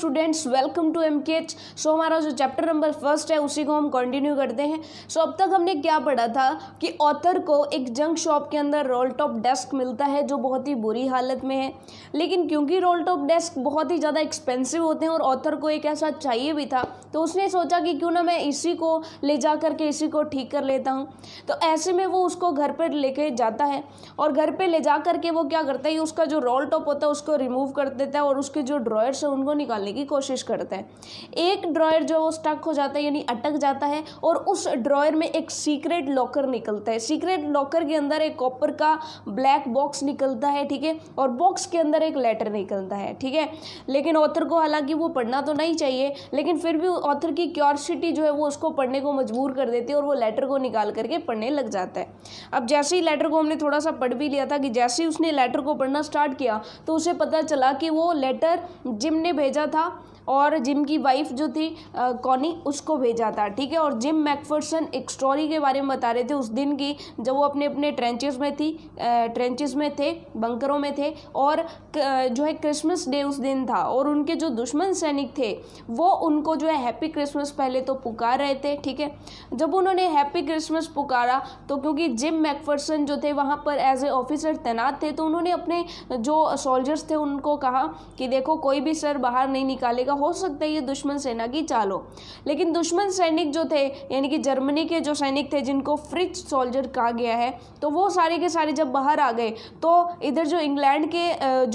students welcome to M K H so हमारा जो chapter number first है उसी को हम कंटिन्यू करते हैं सो so, अब तक हमने क्या पढ़ा था कि ऑथर को एक जंक शॉप के अंदर रोल टॉप डेस्क मिलता है जो बहुत ही बुरी हालत में है लेकिन क्योंकि रोल टॉप डेस्क बहुत ही ज़्यादा एक्सपेंसिव होते हैं और ऑथर को एक ऐसा चाहिए भी था तो उसने सोचा कि क्यों ना मैं इसी को ले जा करके इसी को ठीक कर लेता हूँ तो ऐसे में वो उसको घर पर लेके जाता है और घर पर ले जा करके वो क्या करता है उसका जो रोल टॉप होता है उसको रिमूव कर देता है और उसके जो ड्रॉयर्स हैं उनको निकाल निकालने की कोशिश करते हैं एक ड्रॉयर जो वो स्टक हो जाता है यानी अटक जाता है और उस ड्रॉयर में एक सीक्रेट लॉकर निकलता है सीक्रेट लॉकर के अंदर एक कॉपर का ब्लैक बॉक्स निकलता है ठीक है और बॉक्स के अंदर एक लेटर निकलता है ठीक है लेकिन ऑथर को हालांकि वो पढ़ना तो नहीं चाहिए लेकिन फिर भी ऑथर की क्योरसिटी जो है वो उसको पढ़ने को मजबूर कर देती है और वो लेटर को निकाल करके पढ़ने लग जाता है अब जैसे ही लेटर को हमने थोड़ा सा पढ़ भी लिया था कि जैसे ही उसने लेटर को पढ़ना स्टार्ट किया तो उसे पता चला कि वो लेटर जिम ने भेजा था 그래서 और जिम की वाइफ जो थी कॉनी उसको भेजा था ठीक है और जिम मैकफर्सन एक स्टोरी के बारे में बता रहे थे उस दिन की जब वो अपने अपने ट्रेंचेस में थी ट्रेंचेस में थे बंकरों में थे और जो है क्रिसमस डे उस दिन था और उनके जो दुश्मन सैनिक थे वो उनको जो है हैप्पी क्रिसमस पहले तो पुकार रहे थे ठीक है जब उन्होंने हैप्पी क्रिसमस पुकारा तो क्योंकि जिम मैकफर्सन जो थे वहाँ पर एज ए ऑफिसर तैनात थे तो उन्होंने अपने जो सोल्जर्स थे उनको कहा कि देखो कोई भी सर बाहर नहीं निकालेगा हो सकता है ये दुश्मन सेना की चाल हो लेकिन दुश्मन सैनिक जो थे यानी कि जर्मनी के जो सैनिक थे जिनको फ्रिज सोल्जर कहा गया है तो वो सारे के सारे जब बाहर आ गए तो इधर जो इंग्लैंड के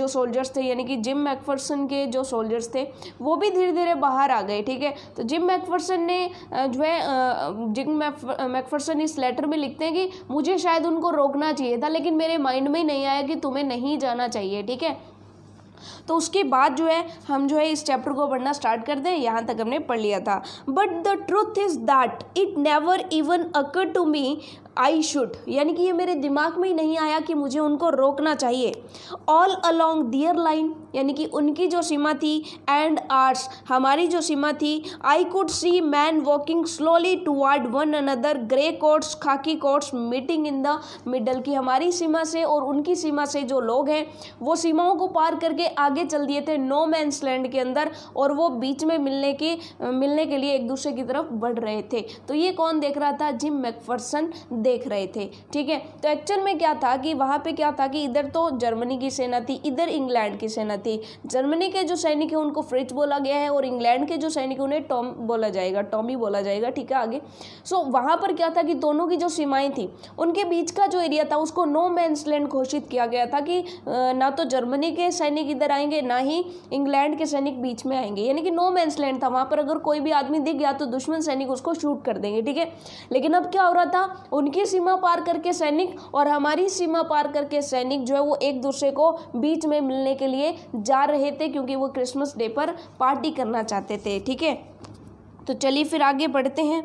जो सोल्जर्स थे यानी कि जिम मैकफर्सन के जो सोल्जर्स थे वो भी धीरे धीरे बाहर आ गए ठीक है तो जिम मैकफर्सन ने जो है जिम मैकफर्सन इस लेटर में लिखते हैं कि मुझे शायद उनको रोकना चाहिए था लेकिन मेरे माइंड में ही नहीं आया कि तुम्हें नहीं जाना चाहिए ठीक है तो उसके बाद जो है हम जो है इस चैप्टर को पढ़ना स्टार्ट कर दें यहाँ तक हमने पढ़ लिया था but the truth is that it never even occur to me I should यानी कि ये मेरे दिमाग में ही नहीं आया कि मुझे उनको रोकना चाहिए ऑल अलोंग दियर लाइन यानी कि उनकी जो सीमा थी एंड आर्ट्स हमारी जो सीमा थी I could see man walking slowly toward one another grey coats khaki coats meeting in the middle की हमारी सीमा से और उनकी सीमा से जो लोग हैं वो सीमाओं को पार करके आगे चल दिए थे नो मैंस लैंड के अंदर और वो बीच में मिलने के मिलने के लिए एक दूसरे की तरफ बढ़ रहे थे तो ये कौन देख रहा था जिम मैकफर्सन देख रहे थे ठीक है तो एक्चुअल में क्या था कि वहाँ पे क्या था कि इधर तो जर्मनी की सेना थी इधर इंग्लैंड की सेना थे जर्मनी के जो सैनिक हैं उनको फ्रिज बोला गया है और इंग्लैंड के जो सैनिक उन्हें टॉम बोला जाएगा टॉमी बोला जाएगा ठीक है आगे सो so, वहाँ पर क्या था कि दोनों की जो सीमाएँ थी उनके बीच का जो एरिया था उसको नो मैंस लैंड घोषित किया गया था कि ना तो जर्मनी के सैनिक इधर आएंगे ना ही इंग्लैंड के सैनिक बीच में आएंगे यानी कि नो मैंस लैंड था वहाँ पर अगर कोई भी आदमी दिख गया तो दुश्मन सैनिक उसको शूट कर देंगे ठीक है लेकिन अब क्या हो रहा था उनकी सीमा पार करके सैनिक और हमारी सीमा पार करके सैनिक जो है वो एक दूसरे को बीच में मिलने के लिए जा रहे थे क्योंकि वो क्रिसमस डे पर पार्टी करना चाहते थे ठीक है तो चलिए फिर आगे बढ़ते हैं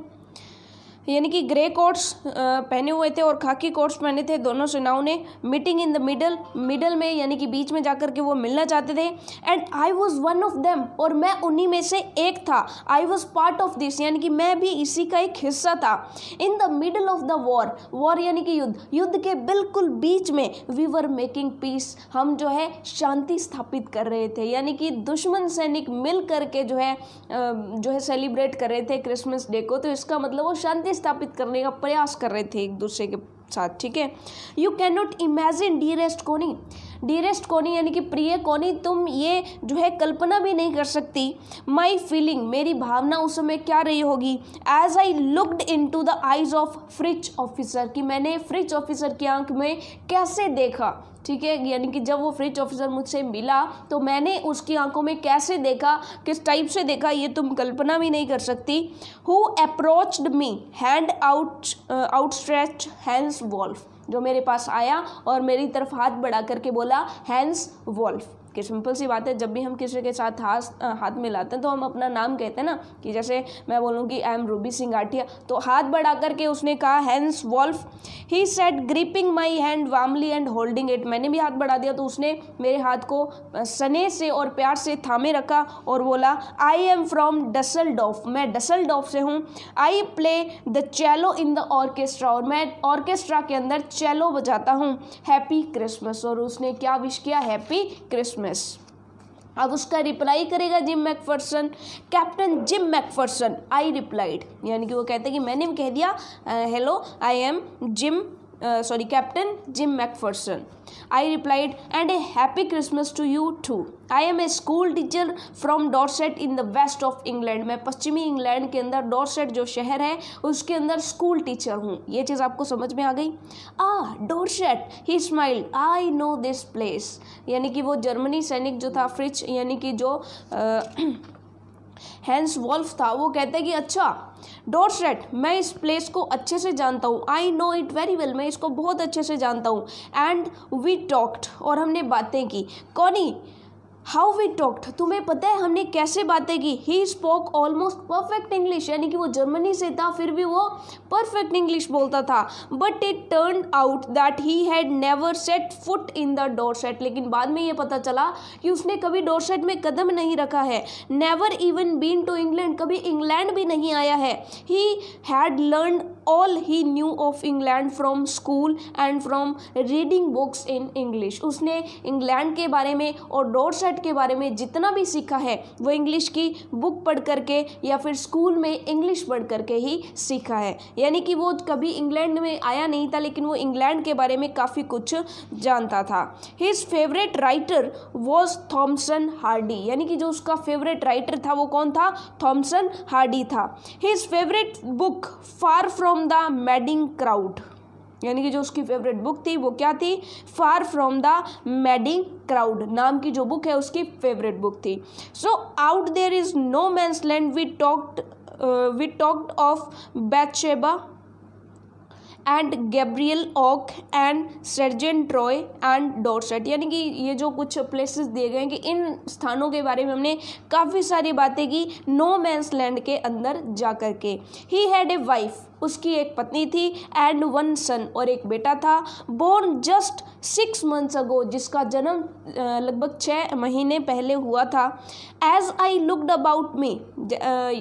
यानी कि ग्रे कोट्स पहने हुए थे और खाकी कोट्स पहने थे दोनों सेनाओं ने meeting in the middle middle में यानी कि बीच में जाकर के वो मिलना चाहते थे and I was one of them और मैं उन्हीं में से एक था I was part of this यानी कि मैं भी इसी का एक हिस्सा था in the middle of the war war यानी कि युद्ध युद्ध के बिल्कुल बीच में वी वर मेकिंग पीस हम जो है शांति स्थापित कर रहे थे यानी कि दुश्मन सैनिक मिल करके जो है जो है सेलिब्रेट कर रहे थे क्रिसमस डे को तो इसका मतलब वो शांति स्थापित करने का प्रयास कर रहे थे एक दूसरे के साथ ठीक है you can not imagine dearest Connie dearest Connie यानी कि प्रिय कोनी तुम ये जो है कल्पना भी नहीं कर सकती माई फीलिंग मेरी भावना उस समय क्या रही होगी as I looked into the eyes of Fritz officer कि मैंने फ्रिज ऑफिसर की आंख में कैसे देखा ठीक है यानी कि जब वो फ्रिज ऑफिसर मुझसे मिला तो मैंने उसकी आंखों में कैसे देखा किस टाइप से देखा ये तुम कल्पना भी नहीं कर सकती who approached me hand out outstretched hands Wolf जो मेरे पास आया और मेरी तरफ हाथ बढ़ा करके बोला हैंस वॉल्फ कि सिंपल सी बात है जब भी हम किसी के साथ हाथ हाथ मिलाते हैं तो हम अपना नाम कहते हैं ना कि जैसे मैं बोलूँ कि आई एम रूबी सिंगाठिया तो हाथ बढ़ा करके उसने कहा Hans Wolf he said gripping my hand warmly and holding it मैंने भी हाथ बढ़ा दिया तो उसने मेरे हाथ को सने से और प्यार से थामे रखा और बोला आई एम फ्रॉम डसल डॉफ मैं डसल डॉफ से हूँ I play the cello in the orchestra और मैं ऑर्केस्ट्रा के अंदर चैलो बजाता हूँ हैप्पी क्रिसमस और उसने क्या विश किया हैप्पी क्रिसमस क्रिसमस अब उसका रिप्लाई करेगा Jim Macpherson captain Jim Macpherson I replied यानी कि वो कहते हैं कि मैंने भी कह दिया hello I am Jim sorry captain Jim Macpherson i replied and a happy christmas to you too I am a school teacher from Dorset in the west of England मैं पश्चिमी इंग्लैंड के अंदर डोरसेट जो शहर है उसके अंदर school teacher हूँ ये चीज़ आपको समझ में आ गई आ Dorset he smiled I know this place यानी कि वो जर्मनी सैनिक जो था फ्रिच यानी कि जो आ, uh, हैंस वॉल्फ था वो कहते हैं कि अच्छा सेट मैं इस प्लेस को अच्छे से जानता हूँ I know it very well मैं इसको बहुत अच्छे से जानता हूँ एंड वी टॉक्ड और हमने बातें की कौनी हाउ वी टॉक्ट तुम्हें पता है हमने कैसे बातें की he spoke almost perfect English यानी कि वो जर्मनी से था फिर भी वो परफेक्ट इंग्लिश बोलता था but it turn out that he had never set foot in the Dorset लेकिन बाद में ये पता चला कि उसने कभी डोर सेट में कदम नहीं रखा है never even been to England कभी इंग्लैंड भी नहीं आया है he had learn all he knew of England from school and from reading books in English उसने इंग्लैंड के बारे में और डोर सेट कॉन्सेप्ट के बारे में जितना भी सीखा है वो इंग्लिश की बुक पढ़ करके या फिर स्कूल में इंग्लिश पढ़ करके ही सीखा है यानी कि वो कभी इंग्लैंड में आया नहीं था लेकिन वो इंग्लैंड के बारे में काफ़ी कुछ जानता था his favourite writer was Thomson Hardy यानी कि जो उसका फेवरेट राइटर था वो कौन था थॉम्सन हार्डी था his favourite book far from the madding crowd यानी कि जो उसकी फेवरेट बुक थी वो क्या थी far from the madding crowd नाम की जो बुक है उसकी फेवरेट बुक थी so out there is no man's land we talked we talked of Bathsheba and Gabriel Oak and sergeant Troy and Dorset यानी कि ये जो कुछ प्लेसेस दिए गए हैं कि इन स्थानों के बारे में हमने काफ़ी सारी बातें की नो मैंस लैंड के अंदर जा कर के ही हैड ए वाइफ उसकी एक पत्नी थी एंड वन सन और एक बेटा था born just six months ago जिसका जन्म लगभग छः महीने पहले हुआ था as I looked about me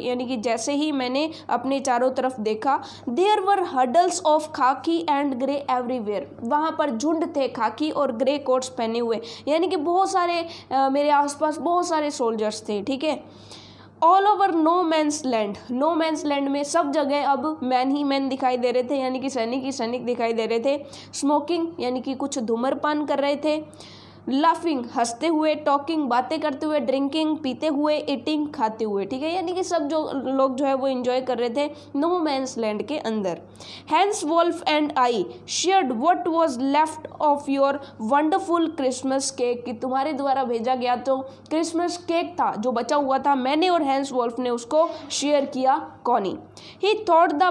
यानी कि जैसे ही मैंने अपने चारों तरफ देखा there were huddles of khaki and grey everywhere वहाँ पर झुंड थे खाकी और ग्रे कोट्स पहने हुए यानी कि बहुत सारे मेरे आसपास बहुत सारे सोल्जर्स थे ठीक है all over no man's land no man's land में सब जगह अब मैन ही मैन दिखाई दे रहे थे यानी कि सैनिक ही सैनिक दिखाई दे रहे थे स्मोकिंग यानी कि कुछ धूम्रपान कर रहे थे लाफिंग हंसते हुए टॉकिंग बातें करते हुए ड्रिंकिंग पीते हुए ईटिंग खाते हुए ठीक है यानी कि सब जो लोग जो है वो इन्जॉय कर रहे थे नो मैंस लैंड के अंदर Hans Wolf and I shared what was left of your wonderful Christmas cake कि तुम्हारे द्वारा भेजा गया तो क्रिसमस केक था जो बचा हुआ था मैंने और हैंस वोल्फ ने उसको शेयर किया Connie he thought the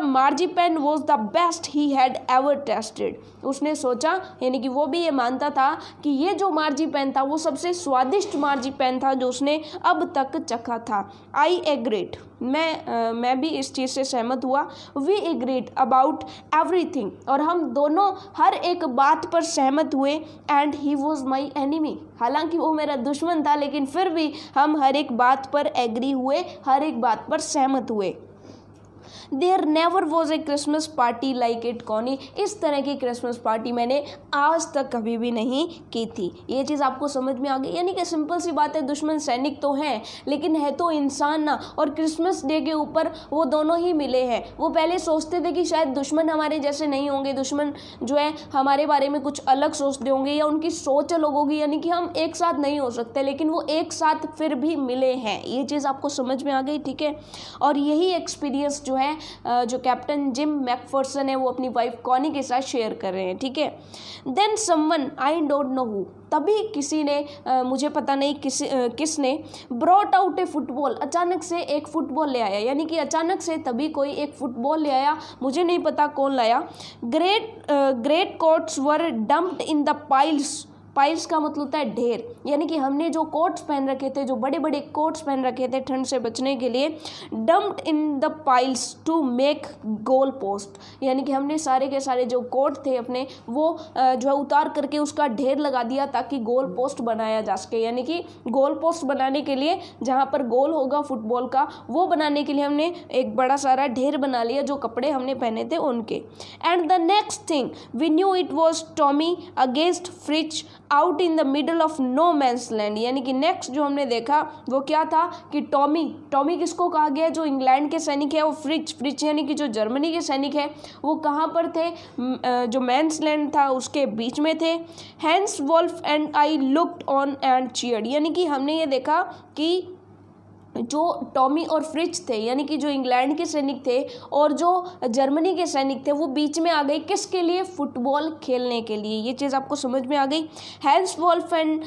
pen was the best he had ever tasted उसने सोचा यानी कि वो भी ये मानता था कि ये जो मार्जी पेन था वो सबसे स्वादिष्ट मार्जी पेन था जो उसने अब तक चखा था आई एग्रेट मैं आ, मैं भी इस चीज़ से सहमत हुआ वी एग्रेट अबाउट एवरी और हम दोनों हर एक बात पर सहमत हुए and he was my enemy हालांकि वो मेरा दुश्मन था लेकिन फिर भी हम हर एक बात पर एग्री हुए हर एक बात पर सहमत हुए there never was a Christmas party like it Connie इस तरह की क्रिसमस पार्टी मैंने आज तक कभी भी नहीं की थी ये चीज़ आपको समझ में आ गई यानी कि सिंपल सी बात है दुश्मन सैनिक तो हैं लेकिन है तो इंसान ना और क्रिसमस डे के ऊपर वो दोनों ही मिले हैं वो पहले सोचते थे कि शायद दुश्मन हमारे जैसे नहीं होंगे दुश्मन जो है हमारे बारे में कुछ अलग सोचते होंगे या उनकी सोच अलग होगी यानी कि हम एक साथ नहीं हो सकते लेकिन वो एक साथ फिर भी मिले हैं ये चीज़ आपको समझ में आ गई ठीक है और यही एक्सपीरियंस जो है जो कैप्टन जिम मैकफर्सन है वो अपनी वाइफ कॉनी के साथ शेयर कर रहे हैं ठीक है then someone I don't know who तभी किसी ने आ, मुझे पता नहीं किस आ, किसने ब्रॉट आउट ए फुटबॉल अचानक से एक फुटबॉल ले आया यानी कि अचानक से तभी कोई एक फुटबॉल ले आया मुझे नहीं पता कौन लाया great great coats were dumped in the piles piles का मतलब होता है ढेर यानी कि हमने जो कोट्स पहन रखे थे जो बड़े बड़े कोट्स पहन रखे थे ठंड से बचने के लिए dumped in the piles to make goal post यानी कि हमने सारे के सारे जो कोट थे अपने वो जो है उतार करके उसका ढेर लगा दिया ताकि गोल पोस्ट बनाया जा सके यानी कि गोल पोस्ट बनाने के लिए जहाँ पर गोल होगा फुटबॉल का वो बनाने के लिए हमने एक बड़ा सारा ढेर बना लिया जो कपड़े हमने पहने थे उनके and the next thing we knew it was Tommy against Fritz out in the middle of no man's land यानी कि नेक्स्ट जो हमने देखा वो क्या था कि टॉमी टॉमी किसको कहा गया जो इंग्लैंड के सैनिक है वो फ्रिज फ्रिज यानी कि जो जर्मनी के सैनिक है वो कहाँ पर थे जो मैंस लैंड था उसके बीच में थे Hans Wolf and I looked on and cheer यानी कि हमने ये देखा कि जो टॉमी और फ्रिज थे यानी कि जो इंग्लैंड के सैनिक थे और जो जर्मनी के सैनिक थे वो बीच में आ गए किसके लिए फुटबॉल खेलने के लिए ये चीज़ आपको समझ में आ गई Hans Wolf and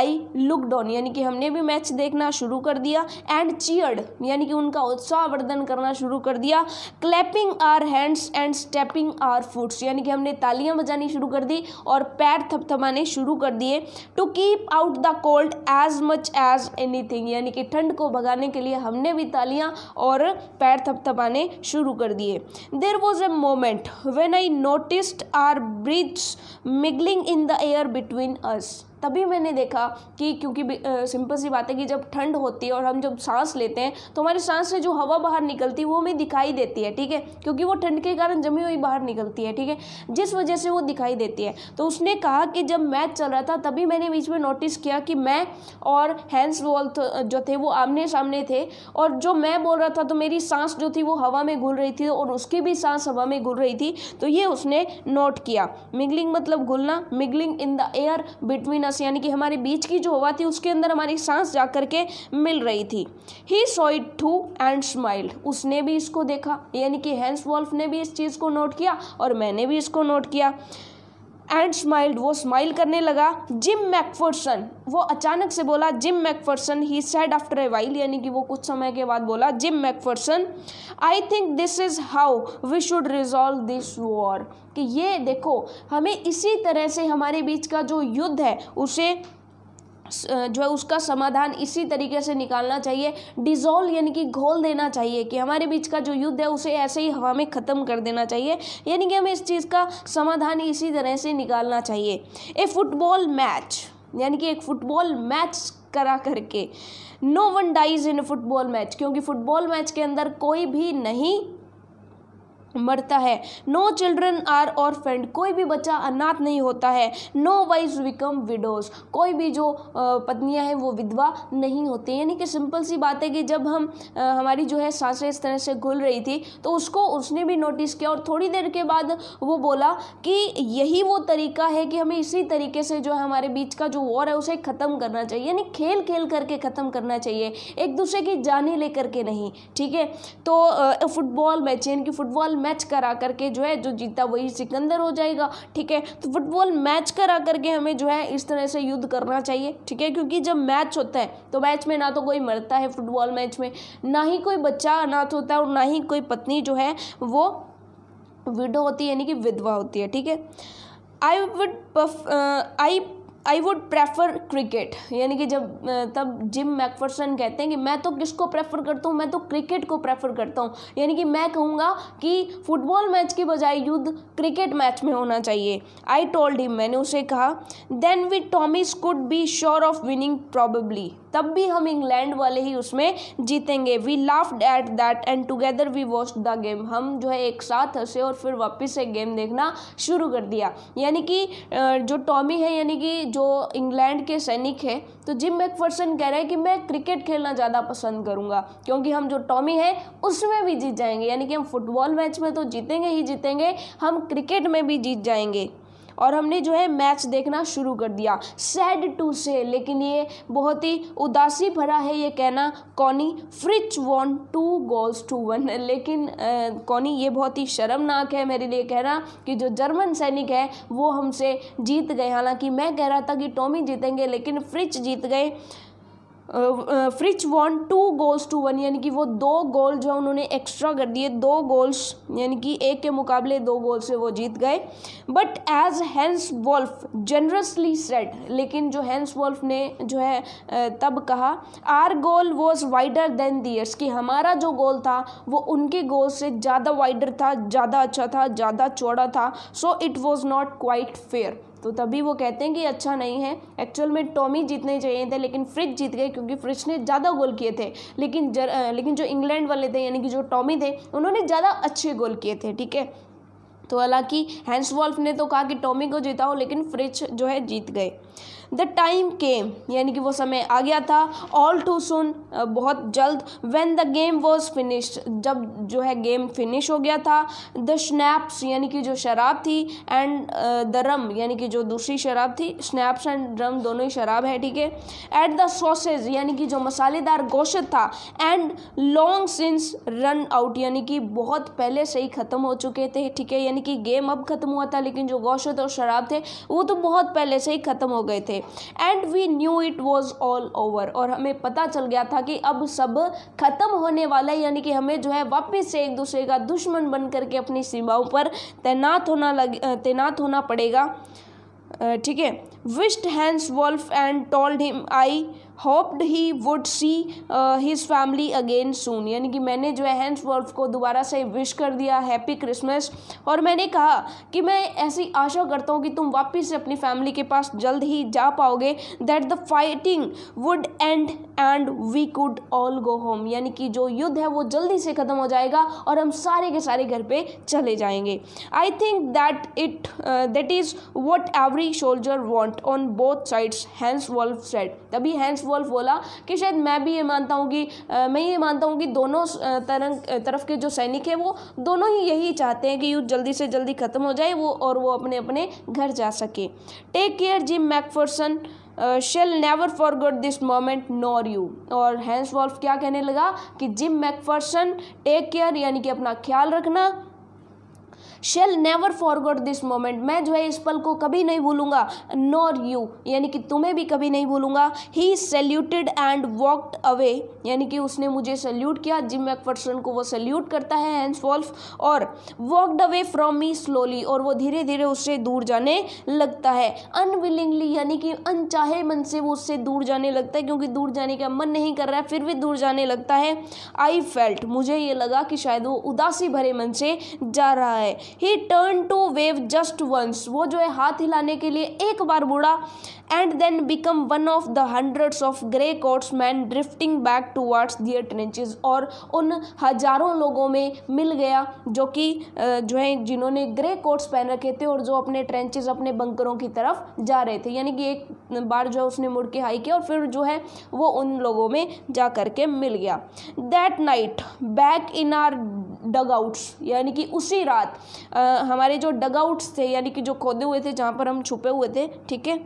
I looked on यानी कि हमने भी मैच देखना शुरू कर दिया एंड चीयर्ड यानी कि उनका उत्साहवर्धन करना शुरू कर दिया clapping our hands and stepping our foots यानी कि हमने तालियां बजानी शुरू कर दी और पैर थपथपाने शुरू कर दिए to keep out the cold as much as any यानी कि ठंड को भगाने के लिए हमने भी तालियां और पैर थपथपाने शुरू कर दिए there was a moment when I noticed our breath mingling in the air between us तभी मैंने देखा कि क्योंकि सिंपल सी बात है कि जब ठंड होती है और हम जब सांस लेते हैं तो हमारी सांस से जो हवा बाहर निकलती है वो हमें दिखाई देती है ठीक है क्योंकि वो ठंड के कारण जमी हुई बाहर निकलती है ठीक है जिस वजह से वो दिखाई देती है तो उसने कहा कि जब मैच चल रहा था तभी मैंने बीच में नोटिस किया कि मैं और हैंस वॉल जो थे वो आमने सामने थे और जो मैं बोल रहा था तो मेरी सांस जो थी वो हवा में घुल रही थी और उसकी भी सांस हवा में घुल रही थी तो ये उसने नोट किया मिगलिंग मतलब घुलना mingling in the air between सांस यानी कि हमारे बीच की जो हवा थी उसके अंदर हमारी सांस जा करके मिल रही थी he saw it too and smiled उसने भी इसको देखा यानी कि हैंस वॉल्फ ने भी इस चीज़ को नोट किया और मैंने भी इसको नोट किया एंड स्माइल्ड वो स्माइल करने लगा जिम मैकफर्सन वो अचानक से बोला Jim McPherson he said after a while यानी कि वो कुछ समय के बाद बोला Jim Macpherson I think this is how we should resolve this war कि ये देखो हमें इसी तरह से हमारे बीच का जो युद्ध है उसे जो है उसका समाधान इसी तरीके से निकालना चाहिए डिजोल्व यानी कि घोल देना चाहिए कि हमारे बीच का जो युद्ध है उसे ऐसे ही हवा में ख़त्म कर देना चाहिए यानी कि हमें इस चीज़ का समाधान इसी तरह से निकालना चाहिए ए फुटबॉल मैच यानी कि एक फुटबॉल मैच करा करके no one dies in football match क्योंकि फुटबॉल मैच के अंदर कोई भी नहीं मरता है no children are orphaned कोई भी बच्चा अनाथ नहीं होता है नो वाइज बिकम विडोज कोई भी जो पत्नियां हैं वो विधवा नहीं होती यानी कि सिंपल सी बात है कि जब हम हमारी जो है सांसें इस तरह से घुल रही थी तो उसको उसने भी नोटिस किया और थोड़ी देर के बाद वो बोला कि यही वो तरीका है कि हमें इसी तरीके से जो है हमारे बीच का जो वॉर है उसे ख़त्म करना चाहिए यानी खेल खेल करके ख़त्म करना चाहिए एक दूसरे की जाने लेकर के नहीं ठीक है तो फुटबॉल मैच यानी कि फुटबॉल मैच करा करके जो है जो जीता वही सिकंदर हो जाएगा ठीक है तो फुटबॉल मैच करा करके हमें जो है इस तरह से युद्ध करना चाहिए ठीक है क्योंकि जब मैच होता है तो मैच में ना तो कोई मरता है फुटबॉल मैच में ना ही कोई बच्चा अनाथ होता है और ना ही कोई पत्नी जो है वो विडो होती है यानी कि विधवा होती है ठीक है I would I I would prefer cricket यानी कि जब तब जिम मैकफर्सन कहते हैं कि मैं तो किसको प्रेफर करता हूँ मैं तो क्रिकेट को प्रेफर करता हूँ यानी कि मैं कहूँगा कि फुटबॉल मैच के बजाय युद्ध क्रिकेट मैच में होना चाहिए आई टोल्ड हिम मैंने उसे कहा then we Tommy could be sure of winning probably तब भी हम इंग्लैंड वाले ही उसमें जीतेंगे we laughed at that and together we watch the game हम जो है एक साथ हंसे और फिर वापस से गेम देखना शुरू कर दिया यानी कि जो टॉमी है यानी कि जो इंग्लैंड के सैनिक है तो जिम मैकफर्सन कह रहा है कि मैं क्रिकेट खेलना ज़्यादा पसंद करूँगा क्योंकि हम जो टॉमी है उसमें भी जीत जाएंगे यानी कि हम फुटबॉल मैच में तो जीतेंगे ही जीतेंगे हम क्रिकेट में भी जीत जाएंगे और हमने जो है मैच देखना शुरू कर दिया सैड टू से लेकिन ये बहुत ही उदासी भरा है ये कहना Connie Fritz won two goals to one लेकिन कॉनी ये बहुत ही शर्मनाक है मेरे लिए कहना कि जो जर्मन सैनिक है वो हमसे जीत गए हालांकि मैं कह रहा था कि टॉमी जीतेंगे लेकिन फ्रिच जीत गए Fritz won two goals to one यानी कि वो दो गोल जो उन्होंने एक्स्ट्रा कर दिए दो गोल्स यानी कि एक के मुकाबले दो गोल से वो जीत गए but as Hans Wolf generously said लेकिन जो हैंस वॉल्फ ने जो है तब कहा our goal was wider than theirs कि हमारा जो गोल था वो उनके गोल से ज़्यादा वाइडर था ज़्यादा अच्छा था ज़्यादा चौड़ा था so it was not quite fair तो तभी वो कहते हैं कि अच्छा नहीं है एक्चुअल में टॉमी जीतने चाहिए थे लेकिन फ्रिज जीत गए क्योंकि फ्रिज ने ज़्यादा गोल किए थे लेकिन जर, लेकिन जो इंग्लैंड वाले थे यानी कि जो टॉमी थे उन्होंने ज़्यादा अच्छे गोल किए थे ठीक है तो हालांकि हैंसवॉल्फ ने तो कहा कि टॉमी को जिताओ लेकिन फ्रिज जो है जीत गए द टाइम केम यानी कि वो समय आ गया था ऑल टू सुन बहुत जल्द when the game was finished जब जो है गेम फिनिश हो गया था द स्नैप्स यानी कि जो शराब थी एंड द रम यानी कि जो दूसरी शराब थी स्नैप्स एंड रम दोनों ही शराब है ठीक है एट द सॉसेज यानी कि जो मसालेदार गोशत था and long since run out यानी कि बहुत पहले से ही ख़त्म हो चुके थे ठीक है यानी कि गेम अब ख़त्म हुआ था लेकिन जो गोशत और शराब थे वो तो बहुत पहले से ही ख़त्म हो गए थे and we knew it was all over और हमें पता चल गया था कि अब सब खत्म होने वाला है यानी कि हमें जो है वापस से एक दूसरे का दुश्मन बन करके अपनी सीमाओं पर तैनात होना लग तैनात होना पड़ेगा ठीक है wished Hans Wolf and told him I hoped he would see his family again soon यानी कि मैंने जो है हैंस वर्फ को दोबारा से विश कर दिया हैप्पी क्रिसमस और मैंने कहा कि मैं ऐसी आशा करता हूँ कि तुम वापस से अपनी फैमिली के पास जल्द ही जा पाओगे that the fighting would end and we could all go home यानी कि जो युद्ध है वो जल्दी से ख़त्म हो जाएगा और हम सारे के सारे घर पर चले जाएंगे I think that it that is what every soldier want not on both sides Hans Wolf said तभी हैंस वॉल्फ बोला कि शायद मैं भी ये मानता हूँ कि आ, मैं ये मानता हूँ कि दोनों तरंग तरफ के जो सैनिक हैं वो दोनों ही यही चाहते हैं कि युद्ध जल्दी से जल्दी ख़त्म हो जाए वो और वो अपने अपने घर जा सके take care Jim McPherson shall never forget this moment nor you और हैंस वॉल्फ क्या कहने लगा कि जिम मैकफर्सन टेक केयर यानी कि अपना ख्याल रखना shall never forward this moment मैं जो है इस पल को कभी नहीं भूलूंगा नॉर यू यानी कि तुम्हें भी कभी नहीं भूलूंगा he saluted and walked away यानी कि उसने मुझे सैल्यूट किया जिम मैकफर्सन को वो सैल्यूट करता है हैंस वॉल्फ और walked away from me slowly और वो धीरे धीरे उससे दूर जाने लगता है अनविलिंगली यानी कि अनचाहे मन से वो उससे दूर जाने लगता है क्योंकि दूर जाने का मन नहीं कर रहा है फिर भी दूर जाने लगता है आई फेल्ट मुझे ये लगा कि शायद वो उदासी भरे मन से जा रहा है he turn to wave just once वो जो है हाथ हिलाने के लिए एक बार मुड़ा and then become one of the hundreds of grey coats man drifting back towards their trenches और उन हजारों लोगों में मिल गया जो कि जो है जिन्होंने ग्रे कोट्स पहन रखे थे और जो अपने ट्रेंचेज अपने बंकरों की तरफ जा रहे थे यानी कि एक बार जो है उसने मुड़ के हाई किया और फिर जो है वो उन लोगों में जा करके मिल गया that night back in our dugouts यानी कि उसी रात आ, हमारे जो डगआउट्स थे यानी कि जो खोदे हुए थे जहाँ पर हम छुपे हुए थे ठीक है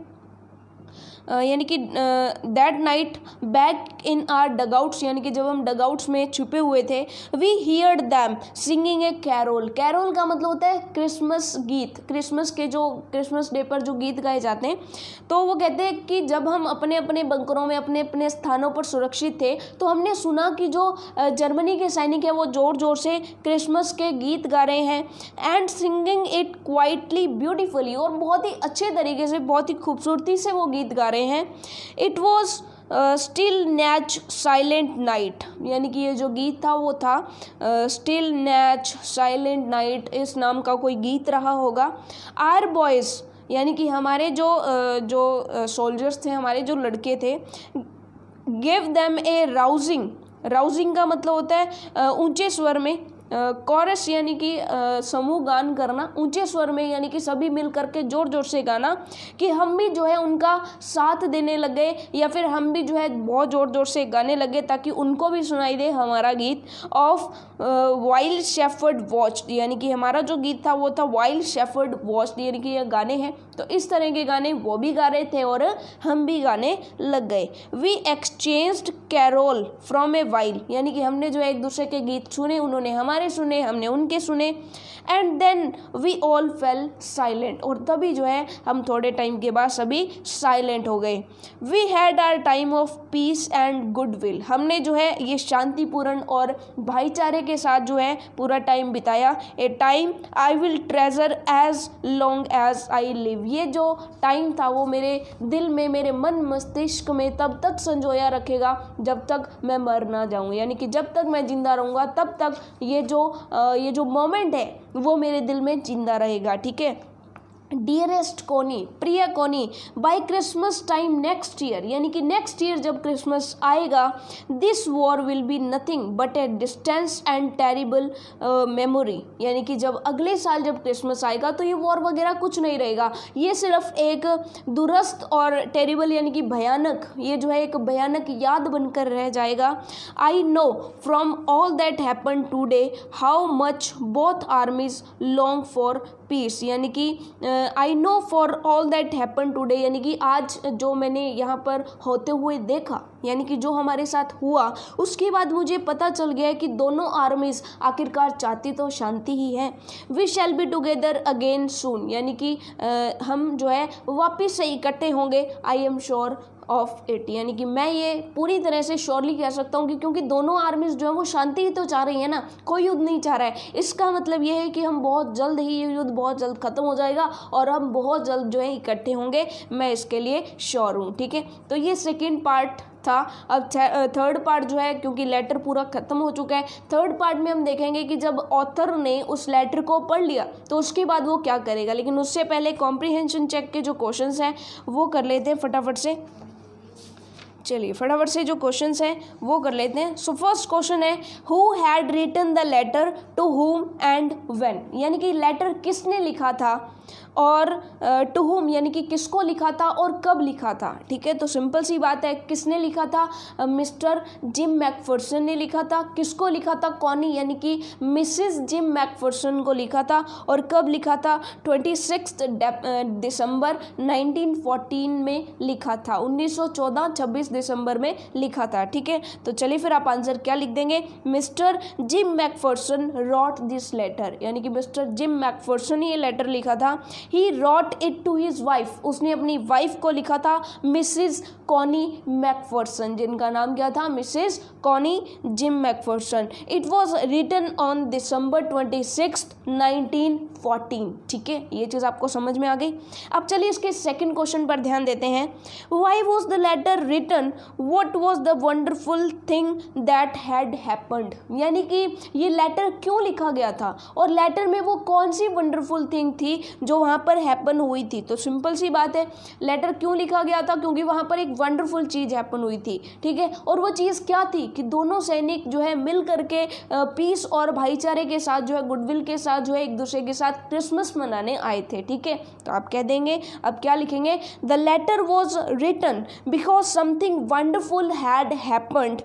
यानी कि that night back in our dugouts यानी कि जब हम डगआउट्स में छुपे हुए थे we hear them singing a carol carol का मतलब होता है क्रिसमस गीत क्रिसमस के जो क्रिसमस डे पर जो गीत गाए जाते हैं तो वो कहते हैं कि जब हम अपने अपने बंकरों में अपने अपने स्थानों पर सुरक्षित थे तो हमने सुना कि जो जर्मनी के सैनिक हैं वो ज़ोर ज़ोर से क्रिसमस के गीत गा रहे हैं and singing it quietly beautifully और बहुत ही अच्छे तरीके से बहुत ही खूबसूरती से वो गीत गा रहे रहे हैं it was Stille Nacht Silent Night यानी कि ये जो गीत था वो था स्टिल नैच साइलेंट नाइट इस नाम का कोई गीत रहा होगा आर बॉयज़ यानी कि हमारे जो uh, जो सोल्जर्स uh, थे हमारे जो लड़के थे give them a rousing rousing का मतलब होता है uh, ऊंचे स्वर में कॉरस यानी कि समूह गान करना ऊंचे स्वर में यानी कि सभी मिल करके जोर जोर से गाना कि हम भी जो है उनका साथ देने लग गए या फिर हम भी जो है बहुत ज़ोर ज़ोर से गाने लगे ताकि उनको भी सुनाई दे हमारा गीत ऑफ वाइल्ड शेफर्ड वॉच यानी कि हमारा जो गीत था वो था वाइल्ड शेफर्ड वॉच यानी कि यह गाने हैं तो इस तरह के गाने वो भी गा रहे थे और हम भी गाने लग गए we exchange carol from a while यानी कि हमने जो है एक दूसरे के गीत सुने उन्होंने हमारे हमारे सुने हमने उनके सुने and then we all fell silent और तभी जो है हम थोड़े टाइम के बाद सभी साइलेंट हो गए we had our time of peace and goodwill हमने जो है ये शांतिपूर्ण और भाईचारे के साथ जो है पूरा टाइम बिताया a time I will treasure as long as I live ये जो टाइम था वो मेरे दिल में मेरे मन मस्तिष्क में तब तक संजोया रखेगा जब तक मैं मर ना जाऊँ यानी कि जब तक मैं ज़िंदा रहूँगा तब तक ये जो ये जो मोमेंट है वो मेरे दिल में जिंदा रहेगा ठीक है डियरेस्ट कोनी प्रिय Connie by Christmas time next year यानी कि नेक्स्ट ईयर जब क्रिसमस आएगा this war will be nothing but a distance and terrible memory यानी कि जब अगले साल जब क्रिसमस आएगा तो ये वॉर वगैरह कुछ नहीं रहेगा ये सिर्फ एक दुरस्त और टेरिबल यानी कि भयानक ये जो है एक भयानक याद बनकर रह जाएगा I know from all that happen today how much both armies long for peace यानी कि uh, I know for all that happen today यानी कि आज जो मैंने यहाँ पर होते हुए देखा यानी कि जो हमारे साथ हुआ उसके बाद मुझे पता चल गया कि दोनों आर्मीज आखिरकार चाहती तो शांति ही है we shall be together again soon यानी कि आ, हम जो है वापस से इकट्ठे होंगे I am sure of it यानी कि मैं ये पूरी तरह से श्योरली कह सकता हूँ कि क्योंकि दोनों आर्मीज जो है वो शांति ही तो चाह रही है ना कोई युद्ध नहीं चाह रहा है इसका मतलब ये है कि हम बहुत जल्द ही ये युद्ध बहुत जल्द ख़त्म हो जाएगा और हम बहुत जल्द जो है इकट्ठे होंगे मैं इसके लिए श्योर हूँ ठीक है तो ये सेकेंड पार्ट था अब थर्ड पार्ट जो है क्योंकि लेटर पूरा ख़त्म हो चुका है थर्ड पार्ट में हम देखेंगे कि जब ऑथर ने उस लेटर को पढ़ लिया तो उसके बाद वो क्या करेगा लेकिन उससे पहले कॉम्प्रीहेंशन चेक के जो क्वेश्चन हैं वो कर लेते हैं फटाफट से चलिए फटाफट से जो क्वेश्चन हैं वो कर लेते हैं सो फर्स्ट क्वेश्चन है who had written the letter to home and when यानी कि लेटर किसने लिखा था और टू होम यानी कि किसको लिखा था और कब लिखा था ठीक है तो सिंपल सी बात है किसने लिखा था मिस्टर जिम मैकफर्सन ने लिखा था किसको लिखा था कौनी यानी कि मिसिस जिम मैकफर्सन को लिखा था और कब लिखा था ट्वेंटी सिक्स दिसंबर नाइनटीन फोर्टीन में लिखा था उन्नीस सौ चौदह छब्बीस दिसंबर में लिखा था ठीक है तो चलिए फिर आप आंसर क्या लिख देंगे Mister Jim McPherson wrote this letter यानी कि मिस्टर जिम मैकफर्सन ये लेटर लिखा था था he wrote it to his wife उसने अपनी वाइफ को लिखा था मिसिज कॉनी मैकफर्सन जिनका नाम क्या था Mrs Connie Jim McPherson it was written on December twenty six nineteen fourteen ठीक है ये चीज़ आपको समझ में आ गई अब चलिए इसके सेकेंड क्वेश्चन पर ध्यान देते हैं why was the letter written what was the wonderful thing that had happened यानी कि ये लेटर क्यों लिखा गया था और लेटर में वो कौन सी वंडरफुल थिंग थी जो वहाँ पर हैपन हुई थी तो सिंपल सी बात है लेटर क्यों लिखा गया था क्योंकि वहाँ पर एक वंडरफुल चीज़ हैपन हुई थी ठीक है और वो चीज़ क्या थी कि दोनों सैनिक जो है मिल करके पीस और भाईचारे के साथ जो है गुडविल के साथ जो है एक दूसरे के साथ क्रिसमस मनाने आए थे ठीक है तो आप कह देंगे अब क्या लिखेंगे the letter was written because something wonderful had happened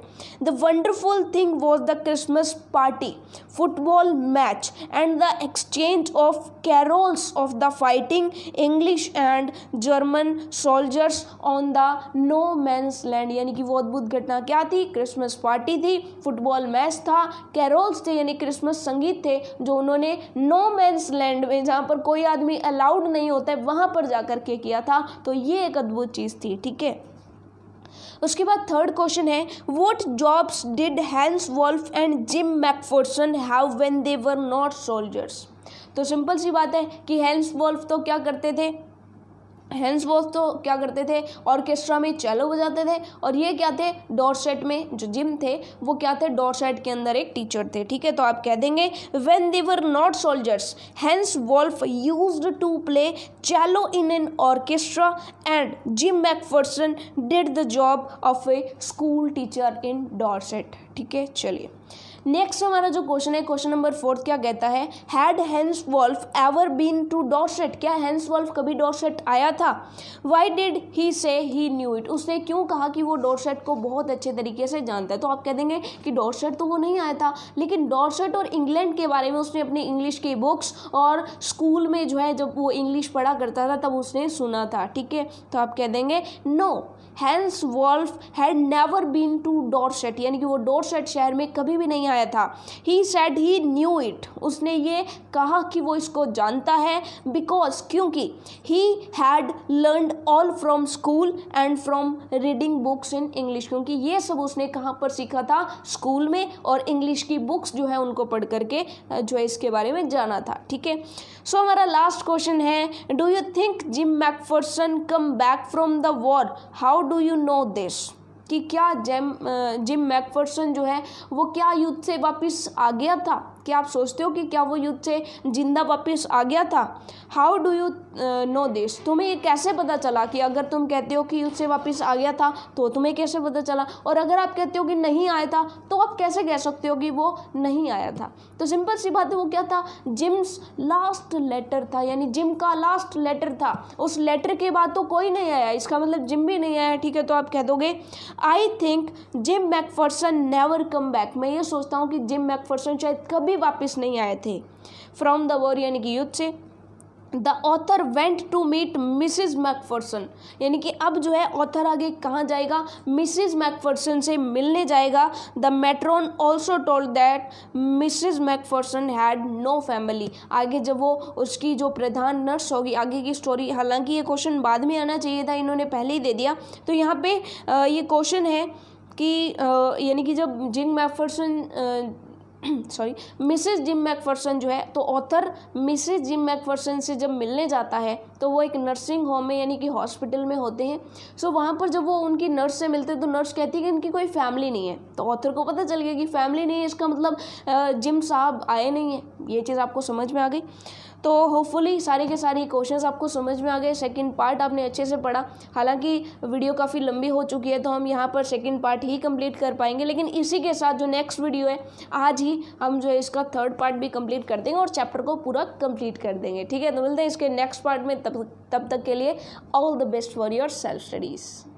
the wonderful thing was the Christmas party football match and the exchange of carols of of the fighting English and German soldiers on the no man's land यानी कि वो अद्भुत घटना क्या थी Christmas party थी football match था carols थे यानी क्रिसमस संगीत थे जो उन्होंने नो मैंस लैंड में जहाँ पर कोई आदमी अलाउड नहीं होता है वहाँ पर जाकर के किया था तो ये एक अद्भुत चीज़ थी ठीक है उसके बाद थर्ड क्वेश्चन है what jobs did Hans Wolf and Jim McPherson have when they were not soldiers तो सिंपल सी बात है कि हेल्स वॉल्फ तो क्या करते थे हैंस वोल्फ तो क्या करते थे ऑर्केस्ट्रा में चैलो बजाते थे और ये क्या थे डोरसेट में जो जिम थे वो क्या थे डोरसेट के अंदर एक टीचर थे ठीक है तो आप कह देंगे when they were not soldiers Hans Wolf used to play cello in an orchestra and Jim McPherson did the job of a school teacher in Dorset ठीक है चलिए नेक्स्ट हमारा जो क्वेश्चन है क्वेश्चन नंबर फोर्थ क्या कहता है had Hans Wolf ever been to डॉट क्या हैंस वॉल्फ कभी डॉट आया था वाई डिड ही से ही न्यू इट उसने क्यों कहा कि वो डॉट को बहुत अच्छे तरीके से जानता है तो आप कह देंगे कि डॉट तो वो नहीं आया था लेकिन डॉट और इंग्लैंड के बारे में उसने अपनी इंग्लिश की बुक्स और स्कूल में जो है जब वो इंग्लिश पढ़ा करता था तब उसने सुना था ठीक है तो आप कह देंगे no Hans Wolf had never been to डॉट यानी कि वो डॉट शहर में कभी भी नहीं आया था he said he knew it उसने ये कहा कि वो इसको जानता है बिकॉज क्योंकि he had learn all from school and from reading books in English क्योंकि ये सब उसने कहाँ पर सीखा था स्कूल में और इंग्लिश की बुक्स जो है उनको पढ़ करके जो है इसके बारे में जाना था ठीक है सो हमारा लास्ट क्वेश्चन है do you think Jim McPherson come back from the war how do you know this कि क्या जैम जिम मैकफर्सन जो है वो क्या युद्ध से वापस आ गया था क्या आप सोचते हो कि क्या वो युद्ध से जिंदा वापिस आ गया था how do you know this तुम्हें ये कैसे पता चला कि अगर तुम कहते हो कि युद्ध से वापस आ गया था तो तुम्हें कैसे पता चला और अगर आप कहते हो कि नहीं आया था तो आप कैसे कह सकते हो कि वो नहीं आया था तो सिंपल सी बात है वो क्या था जिम्स लास्ट लेटर था यानी जिम का लास्ट लेटर था उस लेटर के बाद तो कोई नहीं आया इसका मतलब जिम भी नहीं आया ठीक है तो आप कह दोगे I think Jim McPherson never come back मैं ये सोचता हूँ कि जिम मैकफर्सन शायद कभी कभी वापस नहीं आए थे फ्रॉम द वॉर यानी कि युद्ध से the author went to meet Mrs McPherson यानी कि अब जो है ऑथर आगे कहाँ जाएगा मिसिज मैकफर्सन से मिलने जाएगा the matron also told that Mrs McPherson had no family आगे जब वो उसकी जो प्रधान नर्स होगी आगे की स्टोरी हालांकि ये क्वेश्चन बाद में आना चाहिए था इन्होंने पहले ही दे दिया तो यहाँ पे ये क्वेश्चन है कि यानी कि जब Jim McPherson sorry Mrs Jim McPherson जो है तो ऑथर मिसेस जिम मैकफर्सन से जब मिलने जाता है तो वो एक नर्सिंग होम में यानी कि हॉस्पिटल में होते हैं सो so, वहाँ पर जब वो उनकी नर्स से मिलते हैं तो नर्स कहती है कि इनकी कोई फैमिली नहीं है तो ऑथर को पता चल गया कि फैमिली नहीं है इसका मतलब जिम साहब आए नहीं है ये चीज़ आपको समझ में आ गई तो होपफुली सारे के सारे क्वेश्चंस आपको समझ में आ गए सेकंड पार्ट आपने अच्छे से पढ़ा हालांकि वीडियो काफ़ी लंबी हो चुकी है तो हम यहाँ पर सेकंड पार्ट ही कंप्लीट कर पाएंगे लेकिन इसी के साथ जो नेक्स्ट वीडियो है आज ही हम जो है इसका थर्ड पार्ट भी कंप्लीट कर देंगे और चैप्टर को पूरा कंप्लीट कर देंगे ठीक है तो मिलते हैं इसके नेक्स्ट पार्ट में तब तब तक के लिए all the best for your self studies